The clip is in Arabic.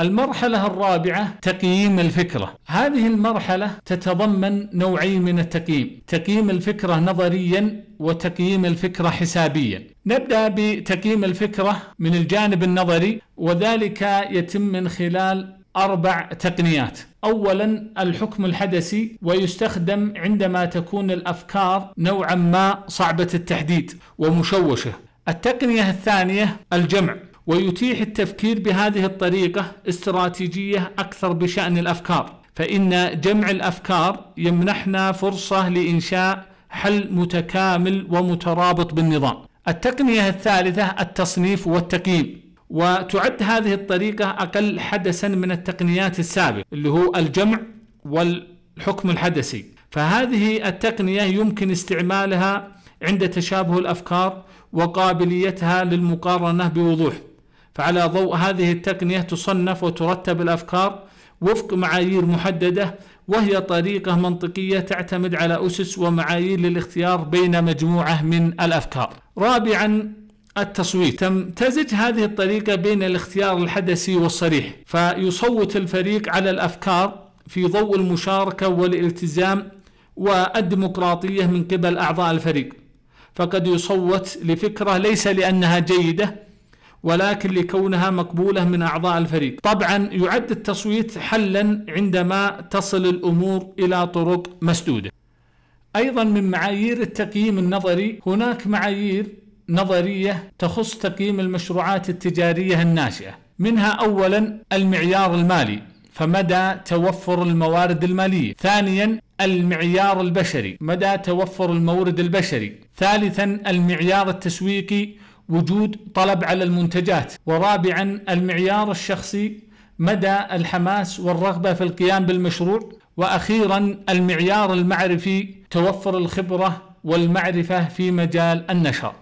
المرحلة الرابعة تقييم الفكرة. هذه المرحلة تتضمن نوعين من التقييم، تقييم الفكرة نظريا وتقييم الفكرة حسابيا. نبدأ بتقييم الفكرة من الجانب النظري وذلك يتم من خلال أربع تقنيات. أولا الحكم الحدسي ويستخدم عندما تكون الأفكار نوعا ما صعبة التحديد ومشوشة. التقنية الثانية الجمع ويتيح التفكير بهذه الطريقة استراتيجية أكثر بشأن الأفكار فإن جمع الأفكار يمنحنا فرصة لإنشاء حل متكامل ومترابط بالنظام التقنية الثالثة التصنيف والتقييم وتعد هذه الطريقة أقل حدثا من التقنيات السابقة اللي هو الجمع والحكم الحدثي فهذه التقنية يمكن استعمالها عند تشابه الأفكار وقابليتها للمقارنة بوضوح فعلى ضوء هذه التقنية تصنف وترتب الأفكار وفق معايير محددة وهي طريقة منطقية تعتمد على أسس ومعايير للاختيار بين مجموعة من الأفكار. رابعا التصويت تمتزج هذه الطريقة بين الاختيار الحدسي والصريح فيصوت الفريق على الأفكار في ضوء المشاركة والالتزام والديمقراطية من قبل أعضاء الفريق فقد يصوت لفكرة ليس لأنها جيدة ولكن لكونها مقبولة من أعضاء الفريق طبعا يعد التصويت حلا عندما تصل الأمور إلى طرق مسدودة أيضا من معايير التقييم النظري هناك معايير نظرية تخص تقييم المشروعات التجارية الناشئة منها أولا المعيار المالي فمدى توفر الموارد المالية ثانيا المعيار البشري مدى توفر المورد البشري ثالثا المعيار التسويقي وجود طلب على المنتجات ورابعا المعيار الشخصي مدى الحماس والرغبه في القيام بالمشروع واخيرا المعيار المعرفي توفر الخبره والمعرفه في مجال النشاط